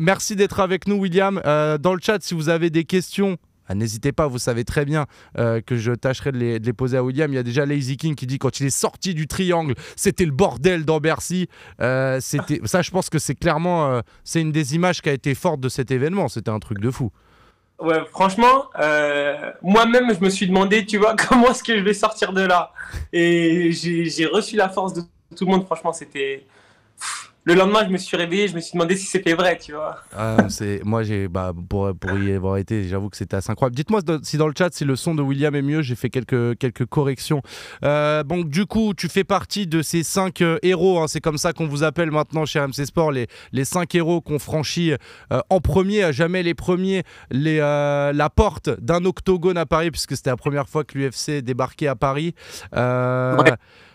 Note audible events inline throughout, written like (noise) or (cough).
Merci d'être avec nous, William. Euh, dans le chat, si vous avez des questions, ah, N'hésitez pas, vous savez très bien euh, que je tâcherai de les, poser à William. Il y a déjà Lazy King qui dit quand il est sorti du triangle, c'était le bordel dans Bercy. Euh, ah. ça, je pense que c'est clairement, c'est une des images qui a été forte de cet événement. C'était un truc de fou. franchement, moi-même, je me suis demandé, tu vois, (laughs) comment est-ce que je vais sortir de là Et j'ai reçu la force de tout le monde. Franchement, c'était le lendemain, je me suis réveillé, je me suis demandé si c'était vrai, tu vois. Ah, c'est moi, j'ai, bah, pour, pour, y avoir été, j'avoue que c'était assez incroyable. Dites-moi si dans le chat, si le son de William est mieux, j'ai fait quelques, quelques corrections. Euh, du coup, tu fais partie de ces cinq euh, héros, hein. c'est comme ça qu'on vous appelle maintenant chez MC Sport, les, les cinq héros qu'on franchit euh, en premier, à jamais les premiers, les, euh, la porte d'un octogone à Paris, puisque c'était la première fois que l'UFC débarquait à Paris. Ouais.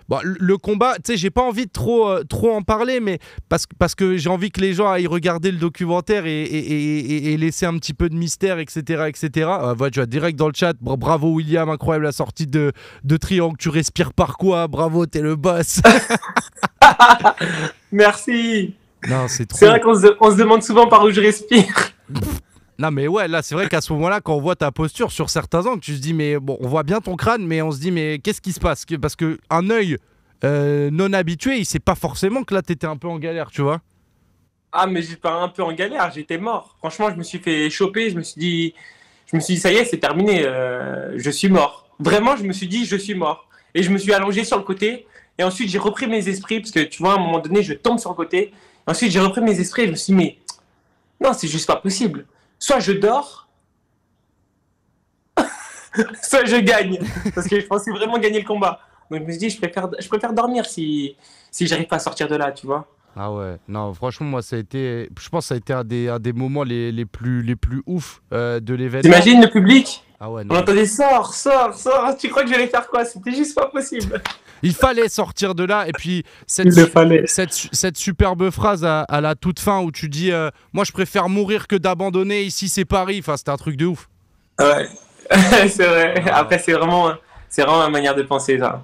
Bah, le combat, tu sais, j'ai pas envie de trop, euh, trop en parler, mais parce, parce que j'ai envie que les gens aillent regarder le documentaire et, laisser un petit peu de mystère, etc. etc. Ah, tu vois, direct dans le chat, bravo William, incroyable la sortie de, de Triangle, tu respires par quoi Bravo, t'es le boss. (laughs) Merci. Non, c'est trop. C'est vrai qu'on on se demande souvent par où je respire. (laughs) Non, mais ouais, là, c'est vrai qu'à ce moment-là, quand on voit ta posture sur certains angles, tu te dis, mais bon, on voit bien ton crâne, mais on se dit, mais qu'est-ce qui se passe Parce qu'un œil euh, non habitué, il sait pas forcément que là, t'étais un peu en galère, tu vois. Ah, mais j'étais un peu en galère, j'étais mort. Franchement, je me suis fait choper, je me suis dit, je me suis ça y est, c'est terminé, euh, je suis mort. Vraiment, je me suis dit, je suis mort. Et je me suis allongé sur le côté, et ensuite, j'ai repris mes esprits, parce que tu vois, à un moment donné, je tombe sur le côté. Ensuite, j'ai repris mes esprits, et je me suis dit, mais non, c'est juste pas possible soit je dors, (laughs) soit je gagne. Parce que je pensais vraiment gagner le combat. Donc je me suis dit, je préfère, je préfère dormir si, si j'arrive pas à sortir de là, tu vois. Ah ouais, non, franchement, moi, ça a été, je pense que ça a été un des, des moments les, les, plus, les plus ouf euh, de l'événement. T'imagines le public ah ouais, On entendait sort, sort, sort, tu crois que j'allais faire quoi C'était juste pas possible. Il fallait sortir de là. Et puis, cette, cette, superbe phrase à, la toute fin où tu dis euh, Moi, je préfère mourir que d'abandonner. Ici, c'est Paris. Enfin, c'était un truc de ouf. Ouais, (laughs) c'est vrai. Après, c'est vraiment, c'est vraiment ma manière de penser, ça.